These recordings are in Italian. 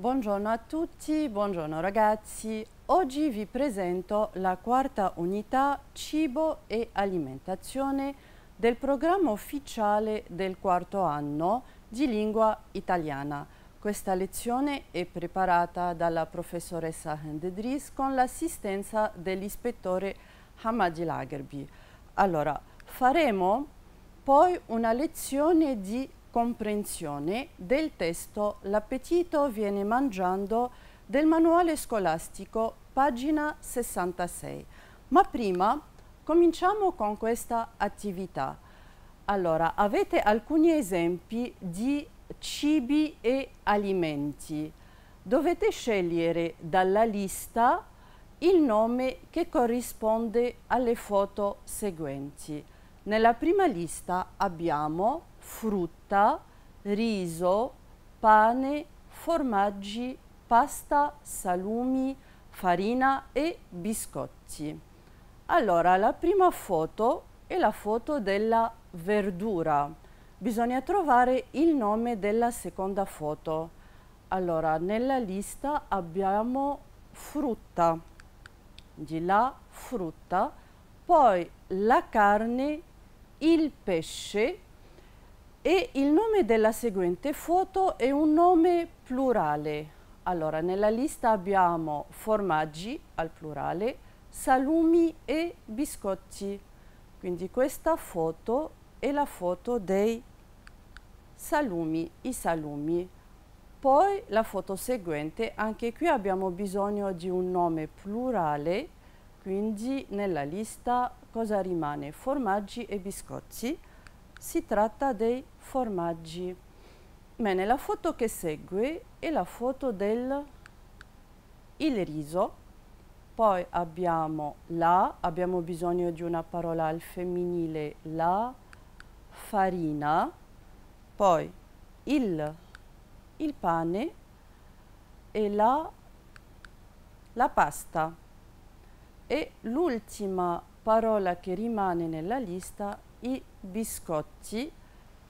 Buongiorno a tutti, buongiorno ragazzi. Oggi vi presento la quarta unità Cibo e Alimentazione del programma ufficiale del quarto anno di lingua italiana. Questa lezione è preparata dalla professoressa Hendedris con l'assistenza dell'ispettore Hamadi Lagerby. Allora, faremo poi una lezione di comprensione del testo L'appetito viene mangiando del manuale scolastico, pagina 66. Ma prima cominciamo con questa attività. Allora, avete alcuni esempi di cibi e alimenti. Dovete scegliere dalla lista il nome che corrisponde alle foto seguenti. Nella prima lista abbiamo frutta, riso, pane, formaggi, pasta, salumi, farina e biscotti. Allora, la prima foto è la foto della verdura. Bisogna trovare il nome della seconda foto. Allora, nella lista abbiamo frutta, di là frutta, poi la carne, il pesce, e il nome della seguente foto è un nome plurale. Allora, nella lista abbiamo formaggi al plurale, salumi e biscotti. Quindi questa foto è la foto dei salumi, i salumi. Poi la foto seguente, anche qui abbiamo bisogno di un nome plurale, quindi nella lista cosa rimane? Formaggi e biscotti si tratta dei formaggi. Bene, la foto che segue è la foto del riso, poi abbiamo la, abbiamo bisogno di una parola al femminile, la farina, poi il, il pane e la, la pasta. E l'ultima parola che rimane nella lista i biscotti.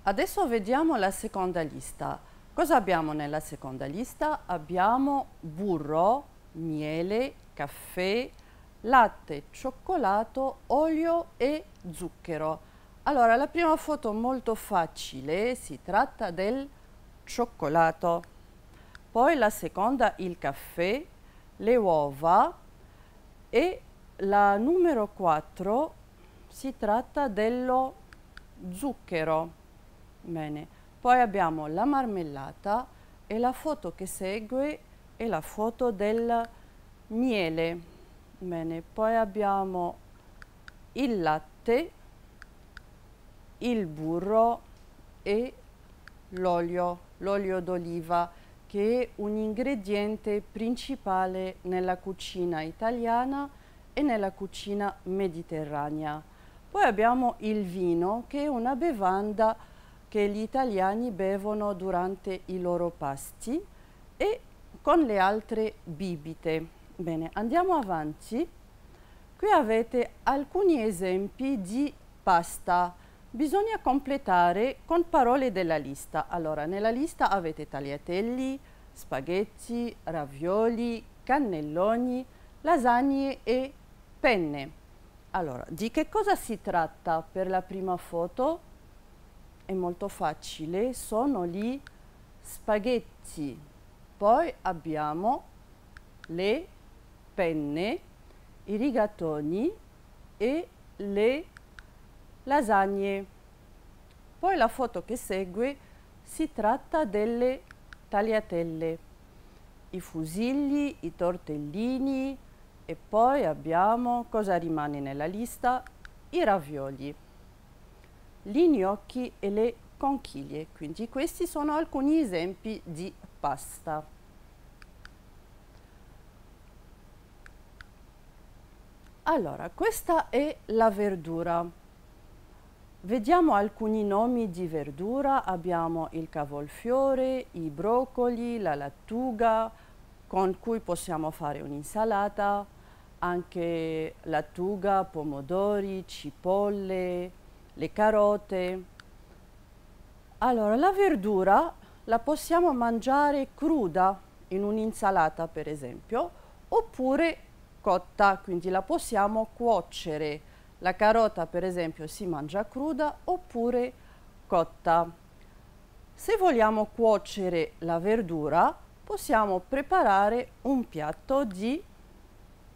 Adesso vediamo la seconda lista. Cosa abbiamo nella seconda lista? Abbiamo burro, miele, caffè, latte, cioccolato, olio e zucchero. Allora, la prima foto molto facile, si tratta del cioccolato. Poi la seconda il caffè, le uova e la numero 4 si tratta dello zucchero. Bene. Poi abbiamo la marmellata e la foto che segue è la foto del miele. Bene. Poi abbiamo il latte, il burro e l'olio, l'olio d'oliva che è un ingrediente principale nella cucina italiana e nella cucina mediterranea. Poi abbiamo il vino, che è una bevanda che gli italiani bevono durante i loro pasti e con le altre bibite. Bene, andiamo avanti. Qui avete alcuni esempi di pasta. Bisogna completare con parole della lista. Allora, nella lista avete tagliatelli, spaghetti, ravioli, cannelloni, lasagne e penne. Allora, di che cosa si tratta per la prima foto? È molto facile, sono gli spaghetti. Poi abbiamo le penne, i rigatoni e le lasagne. Poi la foto che segue si tratta delle tagliatelle, i fusilli, i tortellini, e poi abbiamo, cosa rimane nella lista? I ravioli, gli gnocchi e le conchiglie. Quindi questi sono alcuni esempi di pasta. Allora, questa è la verdura. Vediamo alcuni nomi di verdura. Abbiamo il cavolfiore, i broccoli, la lattuga, con cui possiamo fare un'insalata, anche lattuga, pomodori, cipolle, le carote. Allora, la verdura la possiamo mangiare cruda in un'insalata, per esempio, oppure cotta, quindi la possiamo cuocere. La carota, per esempio, si mangia cruda oppure cotta. Se vogliamo cuocere la verdura, possiamo preparare un piatto di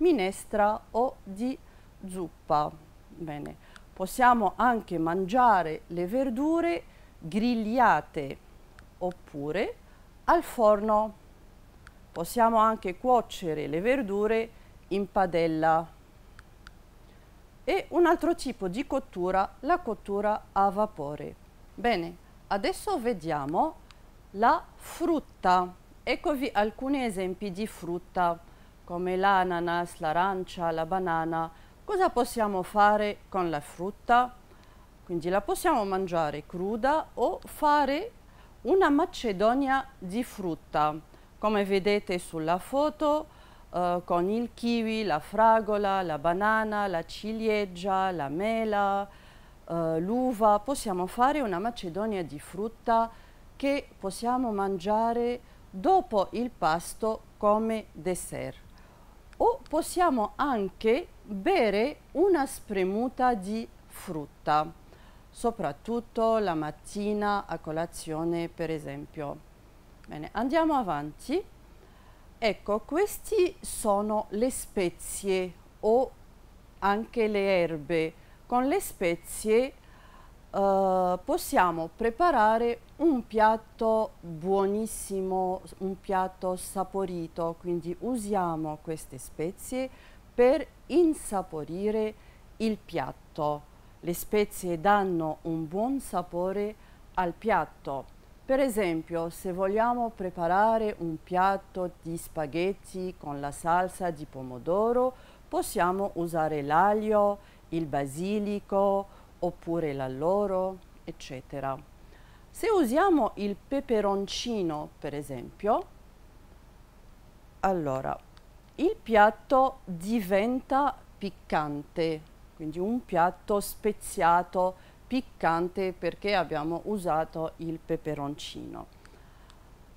minestra o di zuppa. Bene. Possiamo anche mangiare le verdure grigliate oppure al forno. Possiamo anche cuocere le verdure in padella. E un altro tipo di cottura, la cottura a vapore. Bene, adesso vediamo la frutta. Eccovi alcuni esempi di frutta come l'ananas, l'arancia, la banana, cosa possiamo fare con la frutta? Quindi la possiamo mangiare cruda o fare una macedonia di frutta, come vedete sulla foto, eh, con il kiwi, la fragola, la banana, la ciliegia, la mela, eh, l'uva. Possiamo fare una macedonia di frutta che possiamo mangiare dopo il pasto come dessert o possiamo anche bere una spremuta di frutta, soprattutto la mattina a colazione per esempio. Bene, andiamo avanti. Ecco, queste sono le spezie o anche le erbe. Con le spezie eh, possiamo preparare un piatto buonissimo, un piatto saporito, quindi usiamo queste spezie per insaporire il piatto. Le spezie danno un buon sapore al piatto. Per esempio, se vogliamo preparare un piatto di spaghetti con la salsa di pomodoro, possiamo usare l'aglio, il basilico, oppure la loro, eccetera. Se usiamo il peperoncino, per esempio, allora il piatto diventa piccante, quindi un piatto speziato piccante perché abbiamo usato il peperoncino.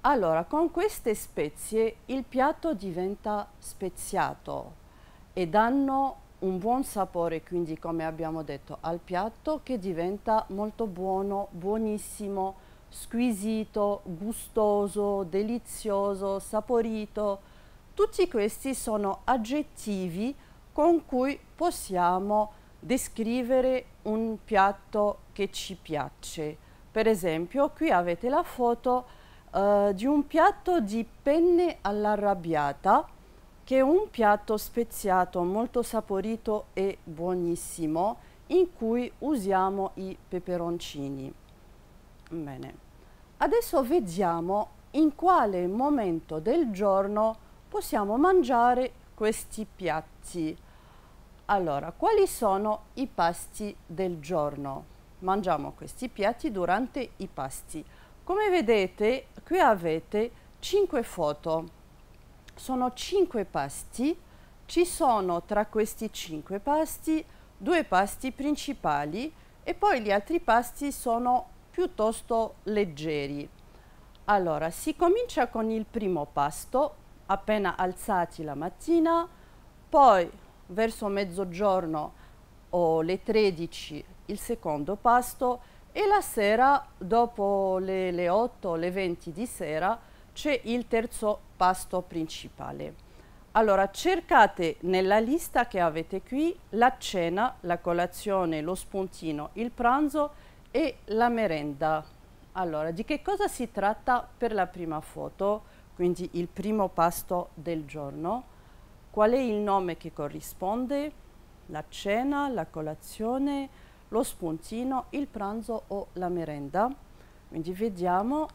Allora, con queste spezie il piatto diventa speziato e danno un buon sapore, quindi come abbiamo detto, al piatto che diventa molto buono, buonissimo, squisito, gustoso, delizioso, saporito. Tutti questi sono aggettivi con cui possiamo descrivere un piatto che ci piace. Per esempio, qui avete la foto eh, di un piatto di penne all'arrabbiata che è un piatto speziato molto saporito e buonissimo in cui usiamo i peperoncini. Bene, adesso vediamo in quale momento del giorno possiamo mangiare questi piatti. Allora, quali sono i pasti del giorno? Mangiamo questi piatti durante i pasti. Come vedete, qui avete 5 foto sono cinque pasti, ci sono tra questi cinque pasti due pasti principali e poi gli altri pasti sono piuttosto leggeri. Allora, si comincia con il primo pasto, appena alzati la mattina, poi verso mezzogiorno o le 13 il secondo pasto e la sera dopo le, le 8 o le 20 di sera c'è il terzo pasto principale. Allora cercate nella lista che avete qui la cena, la colazione, lo spuntino, il pranzo e la merenda. Allora di che cosa si tratta per la prima foto, quindi il primo pasto del giorno? Qual è il nome che corrisponde? La cena, la colazione, lo spuntino, il pranzo o la merenda? Quindi vediamo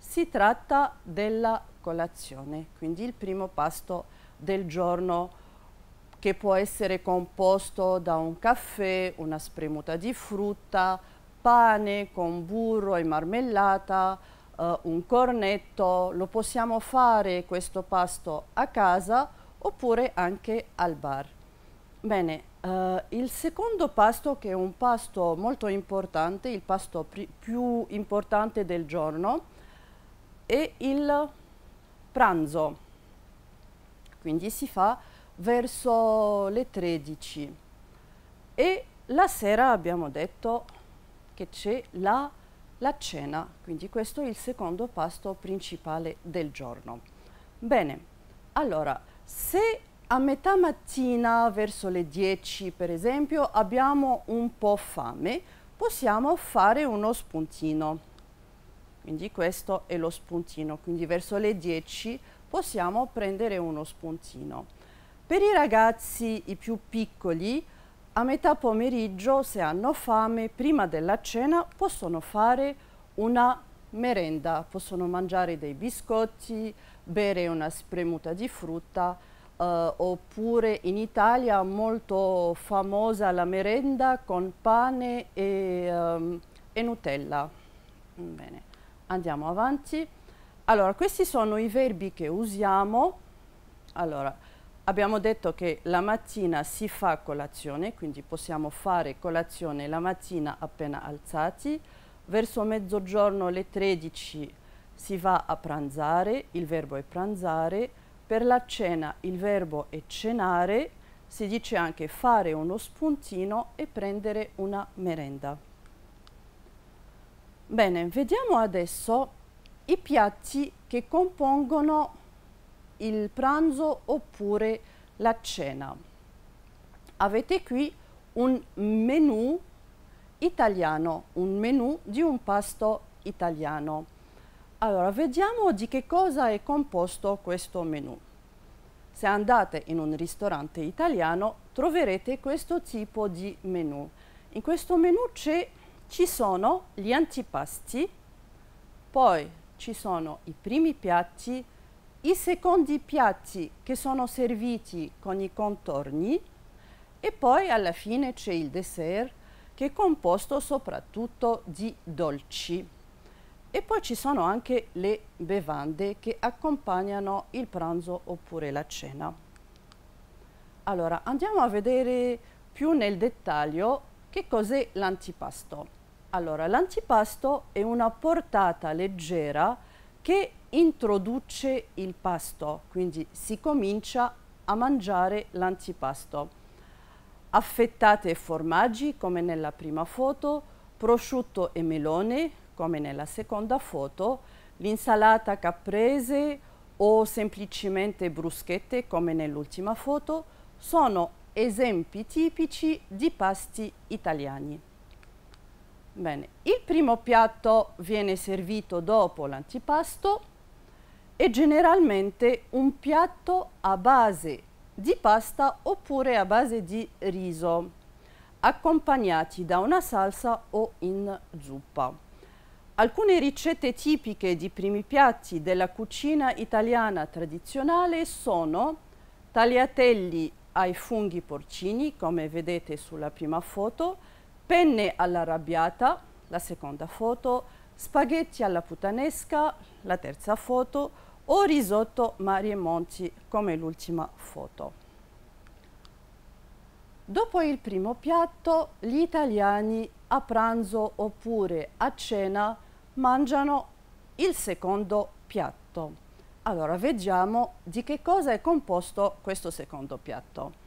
si tratta della colazione, quindi il primo pasto del giorno che può essere composto da un caffè, una spremuta di frutta, pane con burro e marmellata, eh, un cornetto. Lo possiamo fare questo pasto a casa oppure anche al bar. Bene, eh, il secondo pasto che è un pasto molto importante, il pasto più importante del giorno, e il pranzo, quindi si fa verso le 13 e la sera abbiamo detto che c'è la, la, cena, quindi questo è il secondo pasto principale del giorno. Bene, allora se a metà mattina verso le 10 per esempio abbiamo un po' fame, possiamo fare uno spuntino quindi questo è lo spuntino, quindi verso le 10 possiamo prendere uno spuntino. Per i ragazzi i più piccoli, a metà pomeriggio, se hanno fame, prima della cena possono fare una merenda, possono mangiare dei biscotti, bere una spremuta di frutta, eh, oppure in Italia molto famosa la merenda con pane e, um, e Nutella. Mm, bene. Andiamo avanti. Allora, questi sono i verbi che usiamo. Allora, abbiamo detto che la mattina si fa colazione, quindi possiamo fare colazione la mattina appena alzati. Verso mezzogiorno alle 13 si va a pranzare, il verbo è pranzare. Per la cena il verbo è cenare, si dice anche fare uno spuntino e prendere una merenda. Bene, vediamo adesso i piatti che compongono il pranzo oppure la cena. Avete qui un menù italiano, un menù di un pasto italiano. Allora, vediamo di che cosa è composto questo menù. Se andate in un ristorante italiano troverete questo tipo di menù. In questo menù c'è ci sono gli antipasti, poi ci sono i primi piatti, i secondi piatti che sono serviti con i contorni e poi alla fine c'è il dessert che è composto soprattutto di dolci. E poi ci sono anche le bevande che accompagnano il pranzo oppure la cena. Allora andiamo a vedere più nel dettaglio che cos'è l'antipasto. Allora, l'antipasto è una portata leggera che introduce il pasto, quindi si comincia a mangiare l'antipasto. Affettate formaggi come nella prima foto, prosciutto e melone come nella seconda foto, l'insalata caprese o semplicemente bruschette come nell'ultima foto sono esempi tipici di pasti italiani. Bene, il primo piatto viene servito dopo l'antipasto e generalmente un piatto a base di pasta oppure a base di riso, accompagnati da una salsa o in zuppa. Alcune ricette tipiche di primi piatti della cucina italiana tradizionale sono tagliatelli ai funghi porcini, come vedete sulla prima foto, penne all'arrabbiata, la seconda foto, spaghetti alla putanesca, la terza foto, o risotto Marie Monti come l'ultima foto. Dopo il primo piatto, gli italiani a pranzo oppure a cena mangiano il secondo piatto. Allora, vediamo di che cosa è composto questo secondo piatto.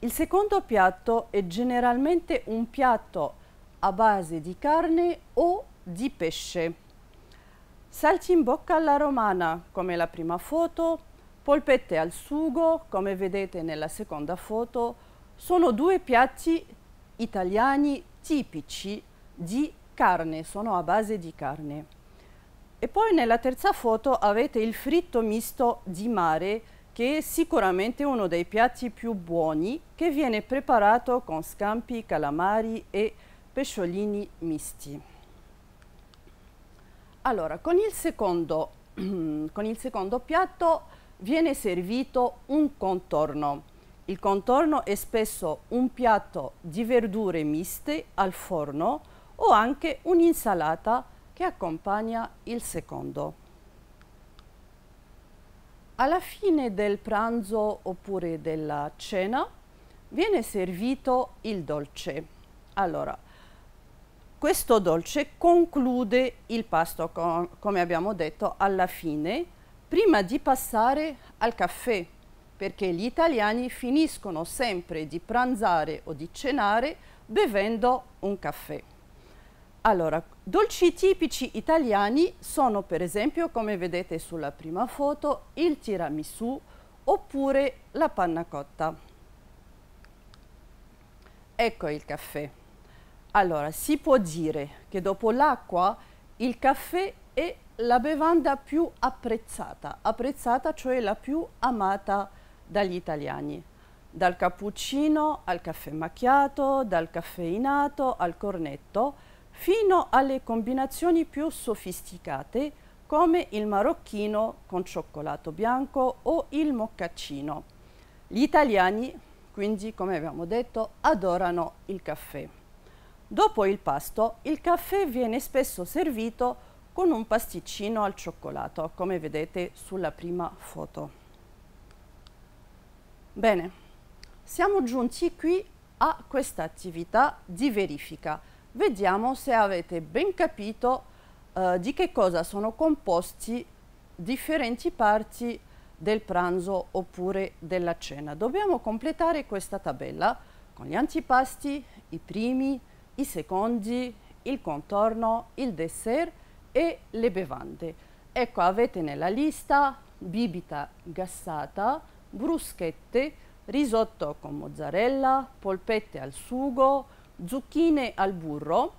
Il secondo piatto è generalmente un piatto a base di carne o di pesce. Salti in bocca alla romana, come la prima foto, polpette al sugo, come vedete nella seconda foto, sono due piatti italiani tipici di carne, sono a base di carne. E poi nella terza foto avete il fritto misto di mare, che è sicuramente uno dei piatti più buoni che viene preparato con scampi, calamari e pesciolini misti. Allora, con il secondo, con il secondo piatto viene servito un contorno. Il contorno è spesso un piatto di verdure miste al forno o anche un'insalata che accompagna il secondo alla fine del pranzo oppure della cena viene servito il dolce. Allora, questo dolce conclude il pasto, com come abbiamo detto, alla fine, prima di passare al caffè, perché gli italiani finiscono sempre di pranzare o di cenare bevendo un caffè. Allora, dolci tipici italiani sono per esempio, come vedete sulla prima foto, il tiramisù oppure la panna cotta. Ecco il caffè. Allora, si può dire che dopo l'acqua il caffè è la bevanda più apprezzata, apprezzata cioè la più amata dagli italiani. Dal cappuccino al caffè macchiato, dal caffeinato al cornetto, fino alle combinazioni più sofisticate come il marocchino con cioccolato bianco o il moccaccino. Gli italiani, quindi, come abbiamo detto, adorano il caffè. Dopo il pasto, il caffè viene spesso servito con un pasticcino al cioccolato, come vedete sulla prima foto. Bene, siamo giunti qui a questa attività di verifica vediamo se avete ben capito eh, di che cosa sono composti differenti parti del pranzo oppure della cena. Dobbiamo completare questa tabella con gli antipasti, i primi, i secondi, il contorno, il dessert e le bevande. Ecco, avete nella lista bibita gassata, bruschette, risotto con mozzarella, polpette al sugo, zucchine al burro,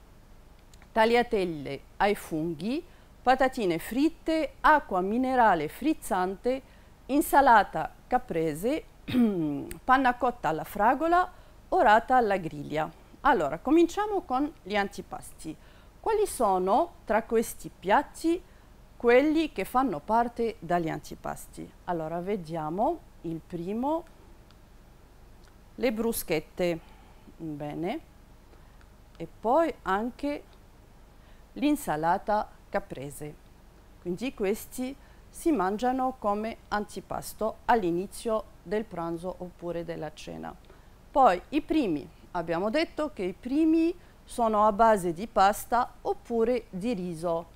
tagliatelle ai funghi, patatine fritte, acqua minerale frizzante, insalata caprese, panna cotta alla fragola, orata alla griglia. Allora, cominciamo con gli antipasti. Quali sono tra questi piatti quelli che fanno parte dagli antipasti? Allora, vediamo il primo, le bruschette. Bene e poi anche l'insalata caprese. Quindi questi si mangiano come antipasto all'inizio del pranzo oppure della cena. Poi i primi, abbiamo detto che i primi sono a base di pasta oppure di riso.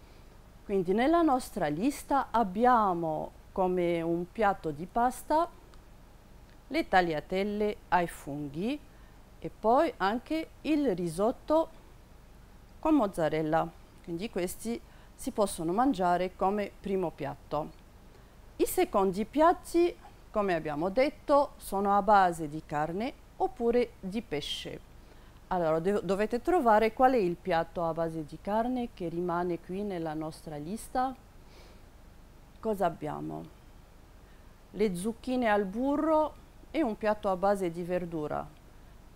Quindi nella nostra lista abbiamo come un piatto di pasta le tagliatelle ai funghi e poi anche il risotto con mozzarella quindi questi si possono mangiare come primo piatto i secondi piatti come abbiamo detto sono a base di carne oppure di pesce allora dovete trovare qual è il piatto a base di carne che rimane qui nella nostra lista cosa abbiamo le zucchine al burro e un piatto a base di verdura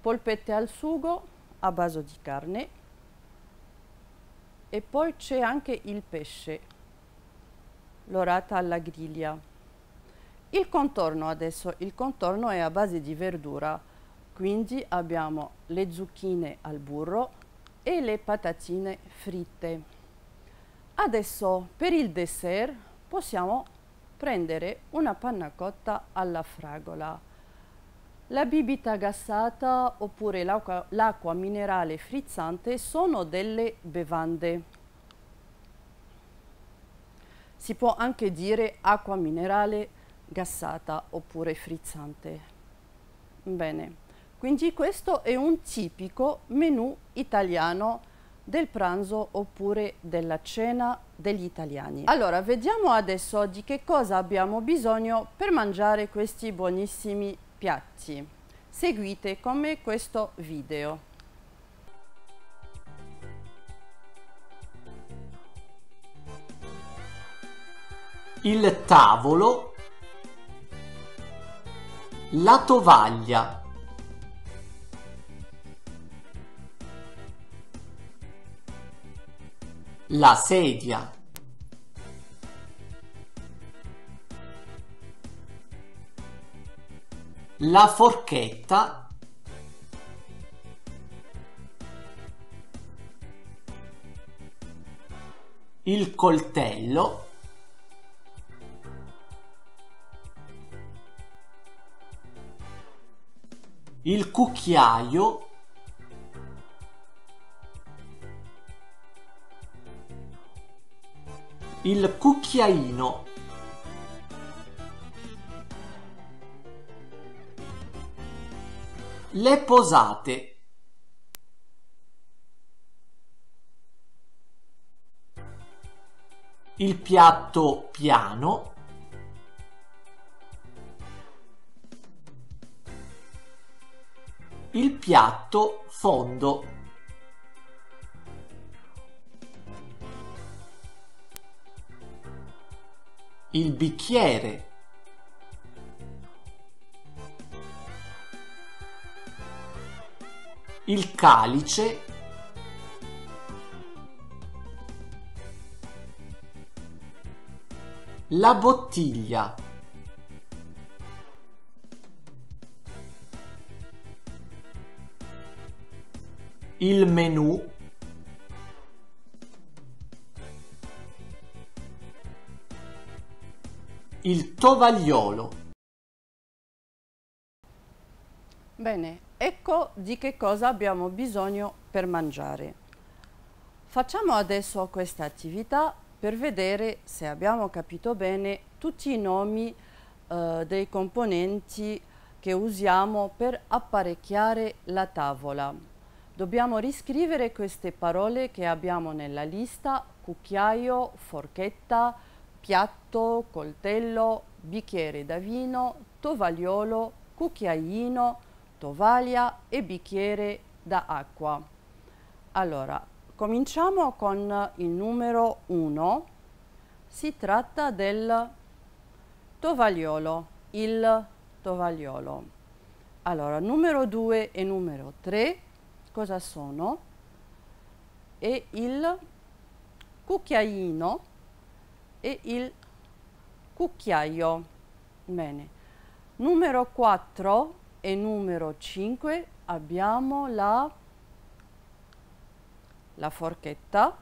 polpette al sugo a base di carne e poi c'è anche il pesce, l'orata alla griglia. Il contorno adesso, il contorno è a base di verdura, quindi abbiamo le zucchine al burro e le patatine fritte. Adesso per il dessert possiamo prendere una panna cotta alla fragola. La bibita gassata oppure l'acqua minerale frizzante sono delle bevande. Si può anche dire acqua minerale gassata oppure frizzante. Bene, quindi questo è un tipico menù italiano del pranzo oppure della cena degli italiani. Allora, vediamo adesso di che cosa abbiamo bisogno per mangiare questi buonissimi piatti. Seguite come questo video. Il tavolo, la tovaglia. La sedia. la forchetta il coltello il cucchiaio il cucchiaino Le posate. Il piatto piano. Il piatto fondo. Il bicchiere. il calice la bottiglia il menù il tovagliolo Bene, Ecco di che cosa abbiamo bisogno per mangiare. Facciamo adesso questa attività per vedere se abbiamo capito bene tutti i nomi eh, dei componenti che usiamo per apparecchiare la tavola. Dobbiamo riscrivere queste parole che abbiamo nella lista cucchiaio, forchetta, piatto, coltello, bicchiere da vino, tovagliolo, cucchiaino, tovaglia e bicchiere da acqua. Allora, cominciamo con il numero 1. Si tratta del tovagliolo, il tovagliolo. Allora, numero 2 e numero 3 cosa sono? E il cucchiaino e il cucchiaio. Bene. Numero 4 e numero 5 abbiamo la, la forchetta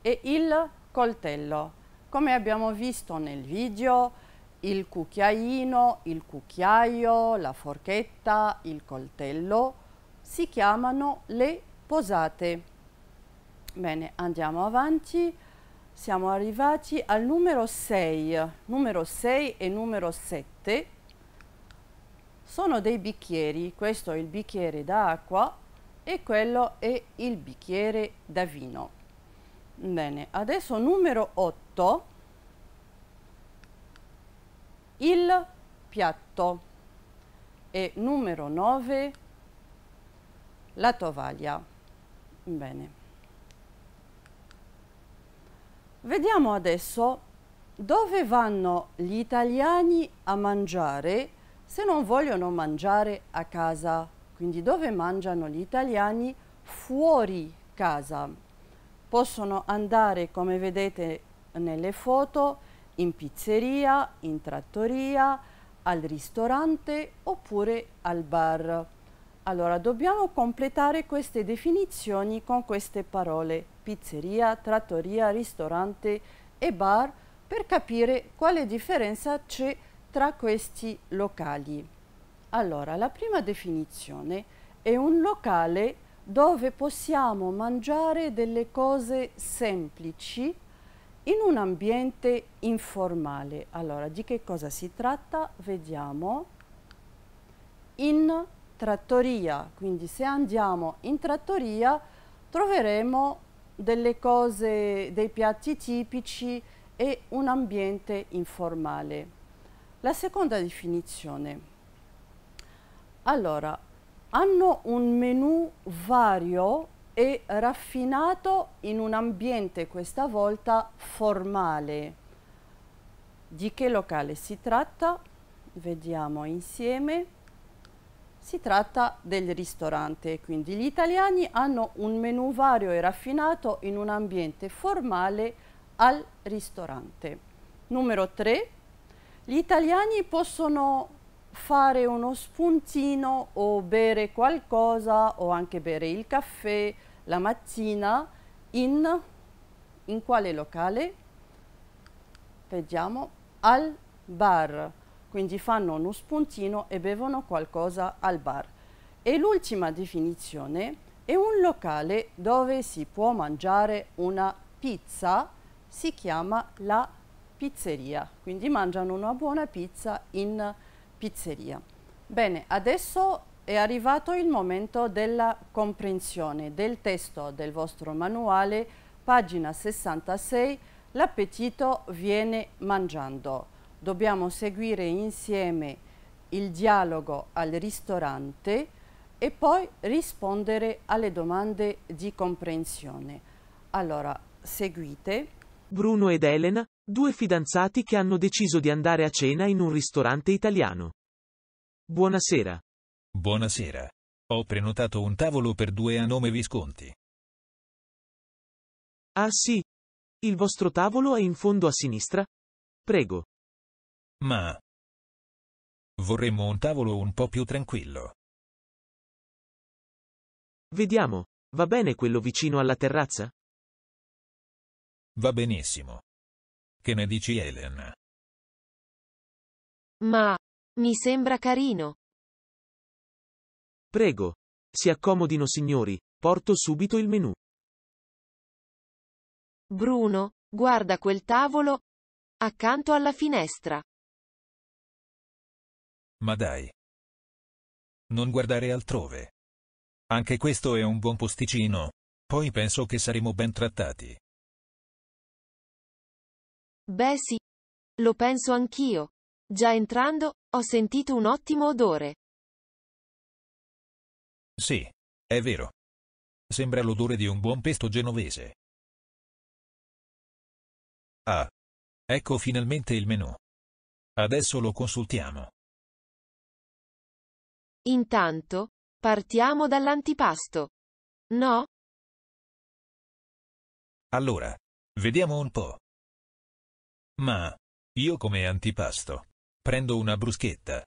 e il coltello. Come abbiamo visto nel video, il cucchiaino, il cucchiaio, la forchetta, il coltello si chiamano le posate. Bene, andiamo avanti. Siamo arrivati al numero 6. Numero 6 e numero 7 sono dei bicchieri, questo è il bicchiere da acqua e quello è il bicchiere da vino. Bene, adesso numero 8, il piatto e numero 9 la tovaglia. Bene. Vediamo adesso dove vanno gli italiani a mangiare se non vogliono mangiare a casa, quindi dove mangiano gli italiani? Fuori casa. Possono andare, come vedete nelle foto, in pizzeria, in trattoria, al ristorante oppure al bar. Allora, dobbiamo completare queste definizioni con queste parole pizzeria, trattoria, ristorante e bar per capire quale differenza c'è tra questi locali. Allora, la prima definizione è un locale dove possiamo mangiare delle cose semplici in un ambiente informale. Allora, di che cosa si tratta? Vediamo. In trattoria, quindi se andiamo in trattoria troveremo delle cose, dei piatti tipici e un ambiente informale. La seconda definizione. Allora, hanno un menù vario e raffinato in un ambiente questa volta formale. Di che locale si tratta? Vediamo insieme. Si tratta del ristorante, quindi gli italiani hanno un menù vario e raffinato in un ambiente formale al ristorante. Numero 3 gli italiani possono fare uno spuntino o bere qualcosa o anche bere il caffè la mattina in, in quale locale? Vediamo, al bar. Quindi fanno uno spuntino e bevono qualcosa al bar. E l'ultima definizione è un locale dove si può mangiare una pizza, si chiama la pizza pizzeria, quindi mangiano una buona pizza in pizzeria. Bene, adesso è arrivato il momento della comprensione del testo del vostro manuale, pagina 66, l'appetito viene mangiando. Dobbiamo seguire insieme il dialogo al ristorante e poi rispondere alle domande di comprensione. Allora, seguite. Bruno ed Elena, due fidanzati che hanno deciso di andare a cena in un ristorante italiano. Buonasera. Buonasera. Ho prenotato un tavolo per due a nome Visconti. Ah sì. Il vostro tavolo è in fondo a sinistra? Prego. Ma... Vorremmo un tavolo un po' più tranquillo. Vediamo. Va bene quello vicino alla terrazza? Va benissimo. Che ne dici Elena? Ma, mi sembra carino. Prego. Si accomodino signori, porto subito il menù. Bruno, guarda quel tavolo. Accanto alla finestra. Ma dai. Non guardare altrove. Anche questo è un buon posticino. Poi penso che saremo ben trattati. Beh sì. Lo penso anch'io. Già entrando, ho sentito un ottimo odore. Sì, è vero. Sembra l'odore di un buon pesto genovese. Ah. Ecco finalmente il menù. Adesso lo consultiamo. Intanto, partiamo dall'antipasto. No? Allora, vediamo un po'. Ma io come antipasto prendo una bruschetta.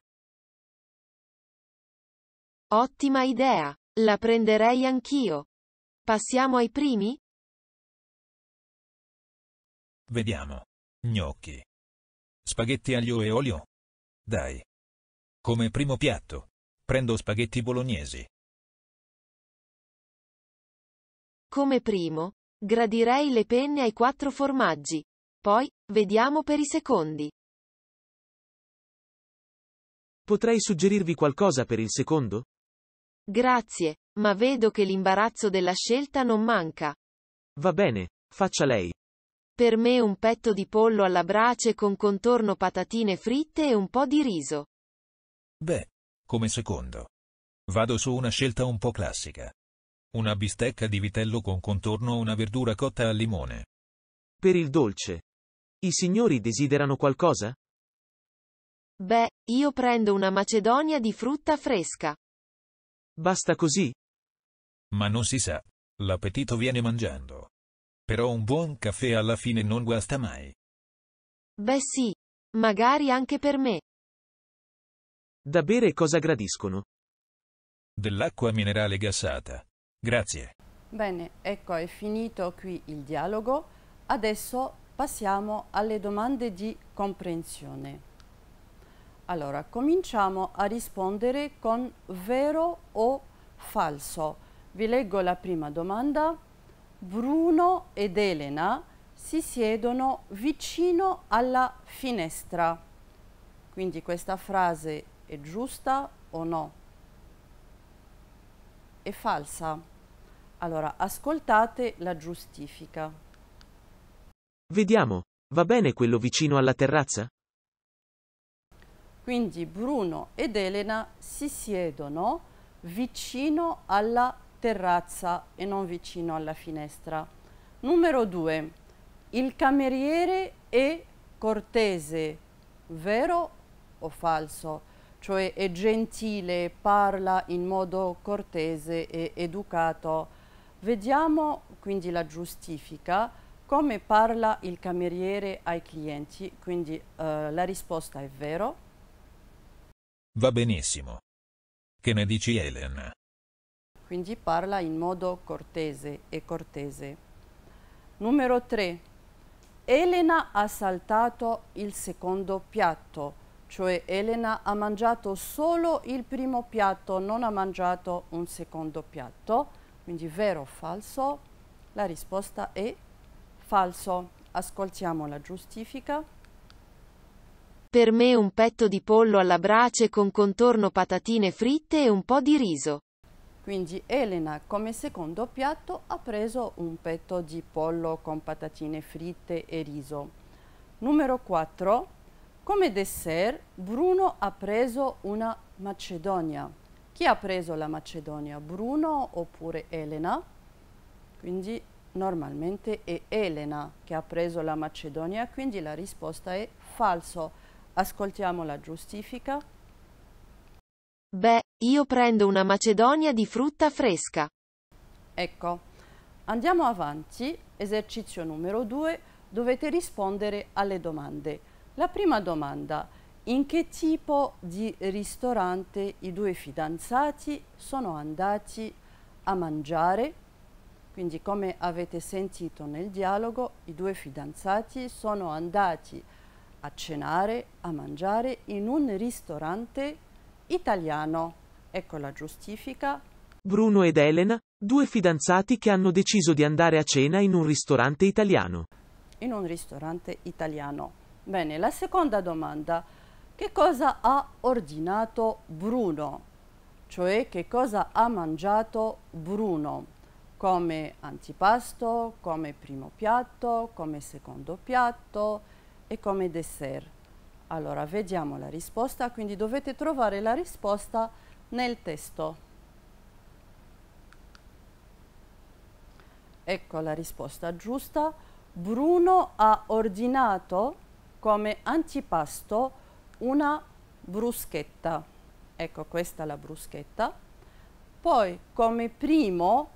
Ottima idea, la prenderei anch'io. Passiamo ai primi? Vediamo. Gnocchi. Spaghetti aglio e olio. Dai. Come primo piatto, prendo spaghetti bolognesi. Come primo, gradirei le penne ai quattro formaggi. Poi, Vediamo per i secondi. Potrei suggerirvi qualcosa per il secondo? Grazie, ma vedo che l'imbarazzo della scelta non manca. Va bene, faccia lei. Per me un petto di pollo alla brace con contorno patatine fritte e un po' di riso. Beh, come secondo. Vado su una scelta un po' classica. Una bistecca di vitello con contorno a una verdura cotta al limone. Per il dolce, i signori desiderano qualcosa? Beh, io prendo una macedonia di frutta fresca. Basta così? Ma non si sa. L'appetito viene mangiando. Però un buon caffè alla fine non guasta mai. Beh sì. Magari anche per me. Da bere cosa gradiscono? Dell'acqua minerale gassata. Grazie. Bene, ecco è finito qui il dialogo. Adesso Passiamo alle domande di comprensione. Allora, cominciamo a rispondere con vero o falso. Vi leggo la prima domanda. Bruno ed Elena si siedono vicino alla finestra. Quindi questa frase è giusta o no? È falsa. Allora, ascoltate la giustifica. Vediamo, va bene quello vicino alla terrazza? Quindi Bruno ed Elena si siedono vicino alla terrazza e non vicino alla finestra. Numero 2. Il cameriere è cortese, vero o falso? Cioè è gentile, parla in modo cortese e educato. Vediamo quindi la giustifica. Come parla il cameriere ai clienti? Quindi eh, la risposta è vero. Va benissimo. Che ne dici Elena? Quindi parla in modo cortese e cortese. Numero 3. Elena ha saltato il secondo piatto, cioè Elena ha mangiato solo il primo piatto, non ha mangiato un secondo piatto. Quindi vero o falso? La risposta è Falso. Ascoltiamo la giustifica. Per me un petto di pollo alla brace con contorno patatine fritte e un po' di riso. Quindi Elena come secondo piatto ha preso un petto di pollo con patatine fritte e riso. Numero 4. Come dessert Bruno ha preso una macedonia. Chi ha preso la macedonia? Bruno oppure Elena? Quindi normalmente è Elena che ha preso la Macedonia, quindi la risposta è falso. Ascoltiamo la giustifica. Beh, io prendo una Macedonia di frutta fresca. Ecco, andiamo avanti, esercizio numero due. dovete rispondere alle domande. La prima domanda, in che tipo di ristorante i due fidanzati sono andati a mangiare? Quindi come avete sentito nel dialogo, i due fidanzati sono andati a cenare, a mangiare in un ristorante italiano. Ecco la giustifica. Bruno ed Elena, due fidanzati che hanno deciso di andare a cena in un ristorante italiano. In un ristorante italiano. Bene, la seconda domanda. Che cosa ha ordinato Bruno? Cioè che cosa ha mangiato Bruno? come antipasto, come primo piatto, come secondo piatto e come dessert. Allora, vediamo la risposta, quindi dovete trovare la risposta nel testo. Ecco la risposta giusta. Bruno ha ordinato come antipasto una bruschetta. Ecco questa la bruschetta. Poi come primo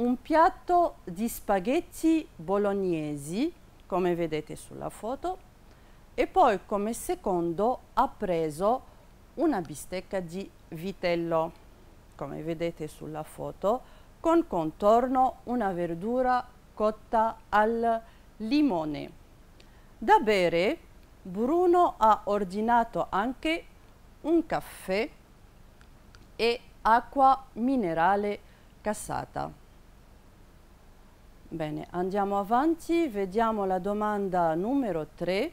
un piatto di spaghetti bolognesi, come vedete sulla foto, e poi come secondo ha preso una bistecca di vitello, come vedete sulla foto, con contorno una verdura cotta al limone. Da bere Bruno ha ordinato anche un caffè e acqua minerale cassata. Bene, andiamo avanti, vediamo la domanda numero 3.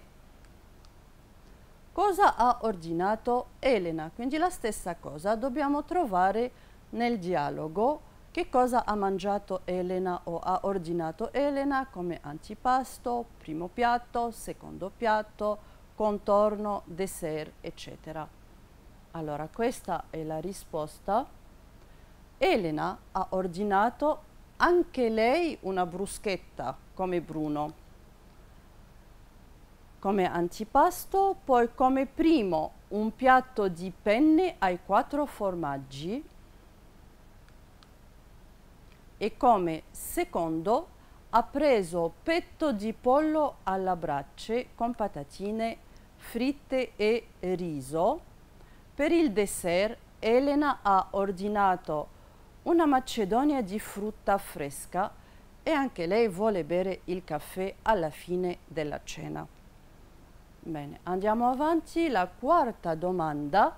Cosa ha ordinato Elena? Quindi la stessa cosa, dobbiamo trovare nel dialogo che cosa ha mangiato Elena o ha ordinato Elena come antipasto, primo piatto, secondo piatto, contorno, dessert, eccetera. Allora, questa è la risposta. Elena ha ordinato anche lei una bruschetta come Bruno. Come antipasto, poi come primo un piatto di penne ai quattro formaggi e come secondo ha preso petto di pollo alla brace con patatine fritte e riso. Per il dessert Elena ha ordinato una macedonia di frutta fresca e anche lei vuole bere il caffè alla fine della cena. Bene, andiamo avanti. La quarta domanda,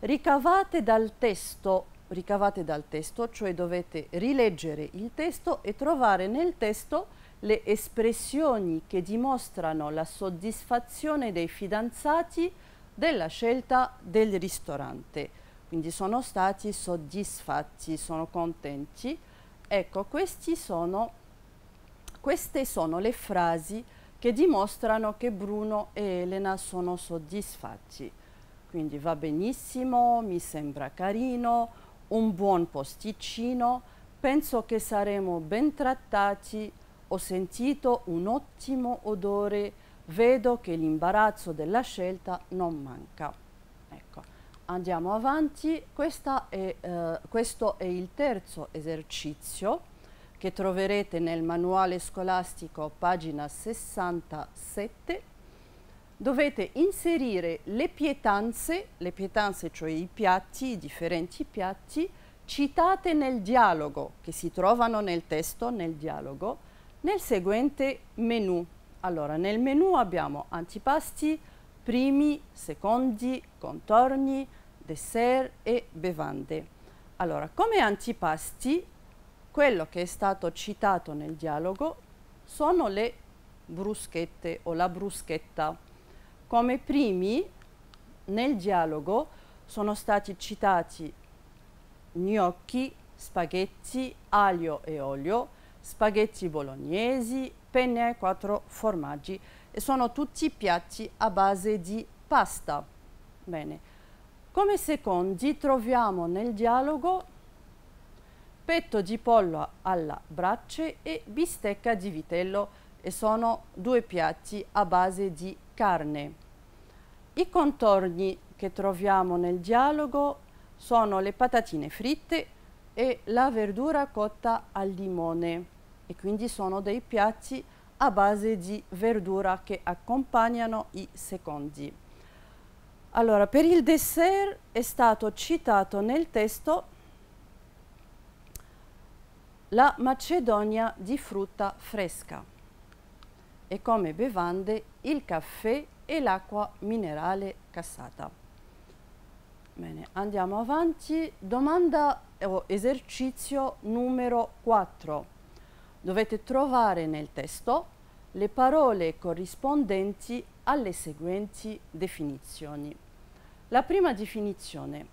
ricavate dal testo, ricavate dal testo, cioè dovete rileggere il testo e trovare nel testo le espressioni che dimostrano la soddisfazione dei fidanzati della scelta del ristorante quindi sono stati soddisfatti, sono contenti. Ecco, sono, queste sono le frasi che dimostrano che Bruno e Elena sono soddisfatti. Quindi va benissimo, mi sembra carino, un buon posticino, penso che saremo ben trattati, ho sentito un ottimo odore, vedo che l'imbarazzo della scelta non manca. Ecco. Andiamo avanti, è, eh, questo è il terzo esercizio che troverete nel manuale scolastico pagina 67. Dovete inserire le pietanze, le pietanze cioè i piatti, i differenti piatti, citate nel dialogo, che si trovano nel testo, nel dialogo, nel seguente menu. Allora, nel menu abbiamo antipasti, primi, secondi, contorni, dessert e bevande. Allora, come antipasti, quello che è stato citato nel dialogo sono le bruschette o la bruschetta. Come primi, nel dialogo sono stati citati gnocchi, spaghetti, aglio e olio, spaghetti bolognesi, penne e quattro formaggi e sono tutti piatti a base di pasta. Bene. Come secondi troviamo nel dialogo petto di pollo alla brace e bistecca di vitello e sono due piatti a base di carne. I contorni che troviamo nel dialogo sono le patatine fritte e la verdura cotta al limone e quindi sono dei piatti a a base di verdura che accompagnano i secondi. Allora, per il dessert è stato citato nel testo la macedonia di frutta fresca e come bevande il caffè e l'acqua minerale cassata. Bene, andiamo avanti. Domanda o esercizio numero 4. Dovete trovare nel testo le parole corrispondenti alle seguenti definizioni. La prima definizione,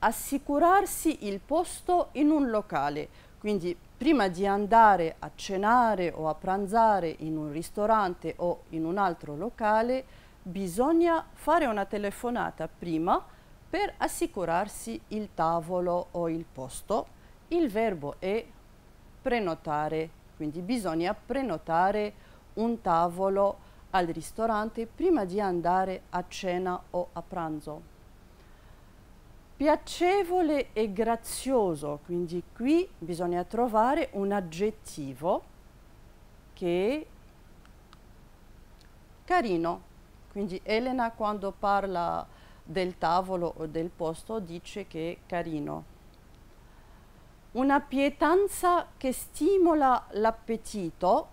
assicurarsi il posto in un locale, quindi prima di andare a cenare o a pranzare in un ristorante o in un altro locale, bisogna fare una telefonata prima per assicurarsi il tavolo o il posto. Il verbo è prenotare, quindi bisogna prenotare un tavolo al ristorante prima di andare a cena o a pranzo. Piacevole e grazioso, quindi qui bisogna trovare un aggettivo che è carino. Quindi Elena quando parla del tavolo o del posto dice che è carino. Una pietanza che stimola l'appetito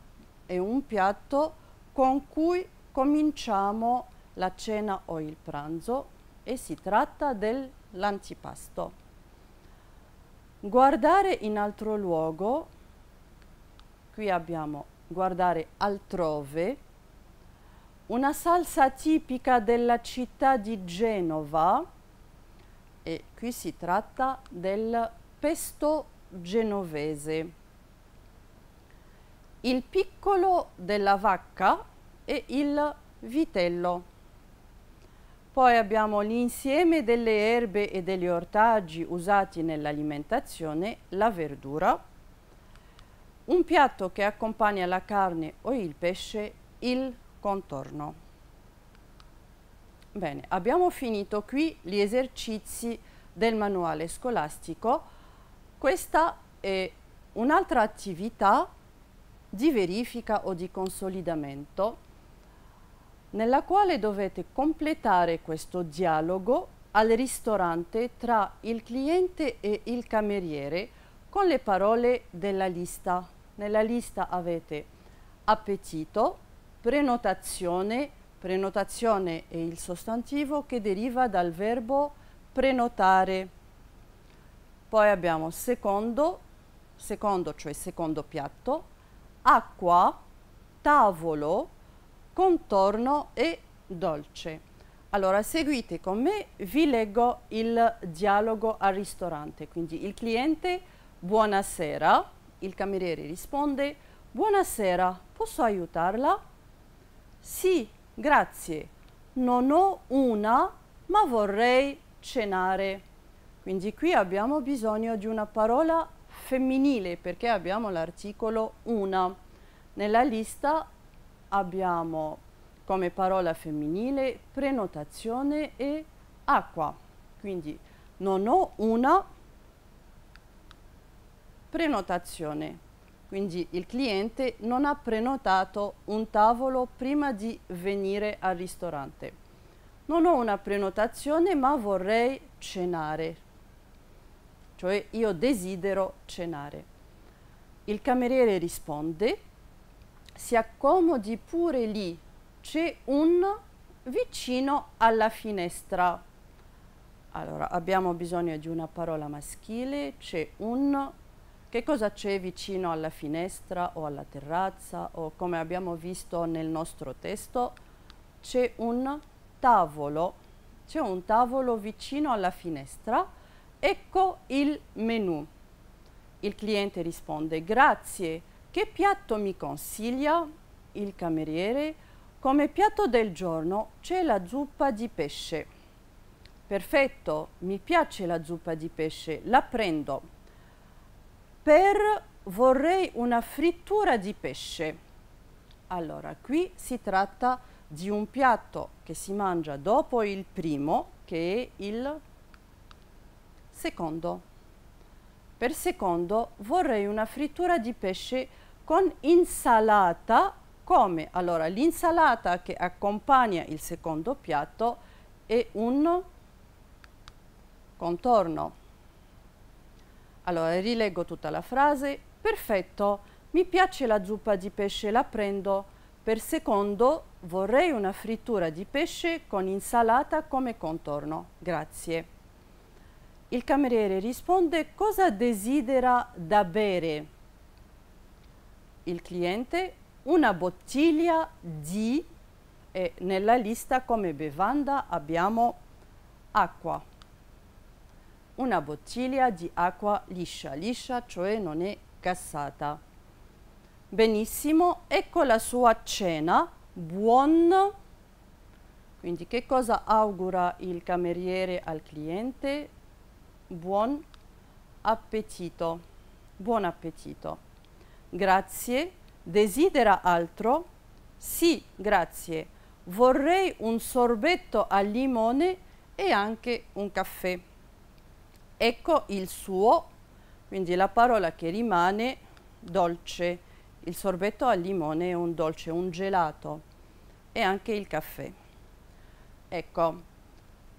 è un piatto con cui cominciamo la cena o il pranzo e si tratta dell'antipasto. Guardare in altro luogo, qui abbiamo guardare altrove, una salsa tipica della città di Genova e qui si tratta del pesto genovese il piccolo della vacca e il vitello. Poi abbiamo l'insieme delle erbe e degli ortaggi usati nell'alimentazione, la verdura, un piatto che accompagna la carne o il pesce, il contorno. Bene, abbiamo finito qui gli esercizi del manuale scolastico. Questa è un'altra attività di verifica o di consolidamento nella quale dovete completare questo dialogo al ristorante tra il cliente e il cameriere con le parole della lista. Nella lista avete appetito, prenotazione, prenotazione è il sostantivo che deriva dal verbo prenotare. Poi abbiamo secondo, secondo cioè secondo piatto, acqua, tavolo, contorno e dolce. Allora, seguite con me, vi leggo il dialogo al ristorante. Quindi il cliente, buonasera, il cameriere risponde, buonasera, posso aiutarla? Sì, grazie, non ho una, ma vorrei cenare. Quindi qui abbiamo bisogno di una parola femminile perché abbiamo l'articolo 1. Nella lista abbiamo come parola femminile prenotazione e acqua. Quindi non ho una prenotazione. Quindi il cliente non ha prenotato un tavolo prima di venire al ristorante. Non ho una prenotazione ma vorrei cenare cioè io desidero cenare. Il cameriere risponde, si accomodi pure lì, c'è un vicino alla finestra. Allora, abbiamo bisogno di una parola maschile, c'è un... Che cosa c'è vicino alla finestra o alla terrazza o come abbiamo visto nel nostro testo? C'è un tavolo, c'è un tavolo vicino alla finestra Ecco il menu. Il cliente risponde grazie, che piatto mi consiglia? Il cameriere come piatto del giorno c'è la zuppa di pesce. Perfetto, mi piace la zuppa di pesce, la prendo. Per vorrei una frittura di pesce. Allora, qui si tratta di un piatto che si mangia dopo il primo, che è il Secondo. Per secondo vorrei una frittura di pesce con insalata come? Allora l'insalata che accompagna il secondo piatto è un contorno. Allora rileggo tutta la frase. Perfetto, mi piace la zuppa di pesce, la prendo. Per secondo vorrei una frittura di pesce con insalata come contorno. Grazie. Il cameriere risponde cosa desidera da bere. Il cliente una bottiglia di e nella lista come bevanda abbiamo acqua. Una bottiglia di acqua liscia, liscia cioè non è gassata. Benissimo, ecco la sua cena, buon. Quindi che cosa augura il cameriere al cliente? buon appetito. Buon appetito. Grazie. Desidera altro? Sì, grazie. Vorrei un sorbetto al limone e anche un caffè. Ecco il suo, quindi la parola che rimane dolce. Il sorbetto al limone è un dolce, un gelato e anche il caffè. Ecco,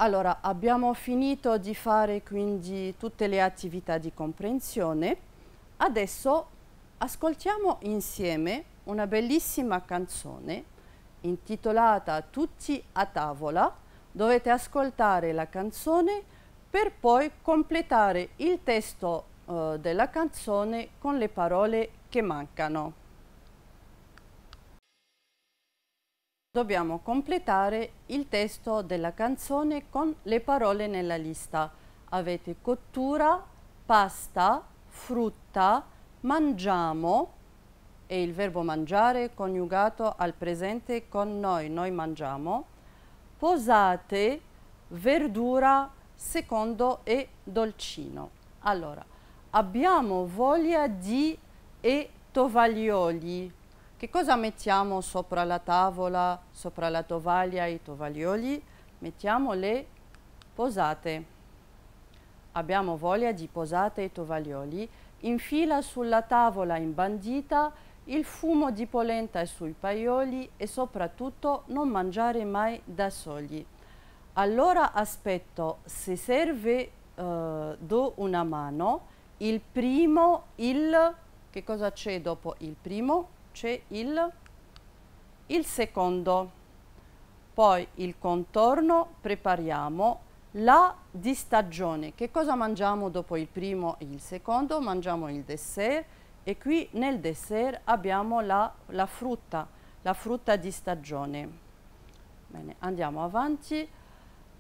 allora, abbiamo finito di fare quindi tutte le attività di comprensione. Adesso ascoltiamo insieme una bellissima canzone intitolata Tutti a tavola. Dovete ascoltare la canzone per poi completare il testo eh, della canzone con le parole che mancano. Dobbiamo completare il testo della canzone con le parole nella lista. Avete cottura, pasta, frutta, mangiamo e il verbo mangiare coniugato al presente con noi, noi mangiamo, posate, verdura, secondo e dolcino. Allora, abbiamo voglia di e tovaglioli, che cosa mettiamo sopra la tavola, sopra la tovaglia, i tovaglioli? Mettiamo le posate. Abbiamo voglia di posate e tovaglioli. Infila sulla tavola imbandita il fumo di polenta sui paioli e soprattutto non mangiare mai da soli. Allora aspetto, se serve, eh, do una mano. Il primo, il... che cosa c'è dopo il primo? c'è il, il secondo. Poi il contorno prepariamo la di stagione. Che cosa mangiamo dopo il primo e il secondo? Mangiamo il dessert e qui nel dessert abbiamo la, la frutta, la frutta di stagione. Bene, andiamo avanti.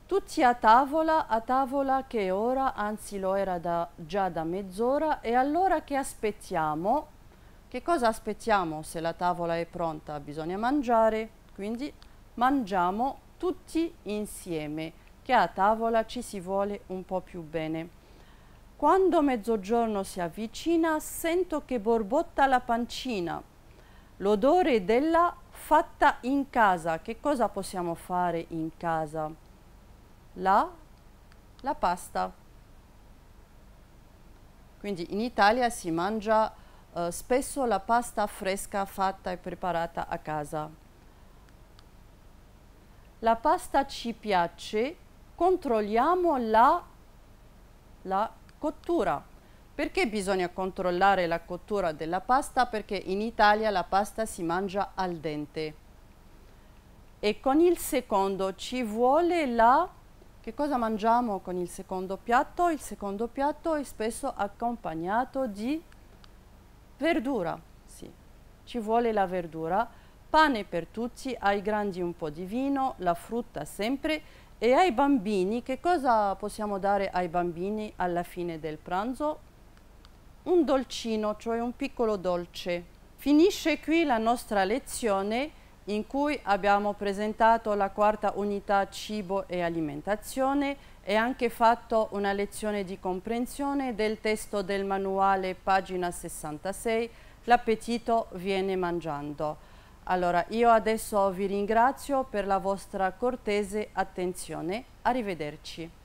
Tutti a tavola, a tavola che ora, anzi lo era da, già da mezz'ora, e allora che aspettiamo? Che cosa aspettiamo se la tavola è pronta? Bisogna mangiare, quindi mangiamo tutti insieme, che a tavola ci si vuole un po' più bene. Quando mezzogiorno si avvicina sento che borbotta la pancina, l'odore della fatta in casa. Che cosa possiamo fare in casa? La, la pasta. Quindi in Italia si mangia eh, spesso la pasta fresca fatta e preparata a casa. La pasta ci piace, controlliamo la, la cottura. Perché bisogna controllare la cottura della pasta? Perché in Italia la pasta si mangia al dente. E con il secondo ci vuole la... Che cosa mangiamo con il secondo piatto? Il secondo piatto è spesso accompagnato di Verdura, sì, ci vuole la verdura, pane per tutti, ai grandi un po' di vino, la frutta sempre e ai bambini, che cosa possiamo dare ai bambini alla fine del pranzo? Un dolcino, cioè un piccolo dolce. Finisce qui la nostra lezione in cui abbiamo presentato la quarta unità cibo e alimentazione, e anche fatto una lezione di comprensione del testo del manuale pagina 66 L'appetito viene mangiando. Allora, io adesso vi ringrazio per la vostra cortese attenzione. Arrivederci.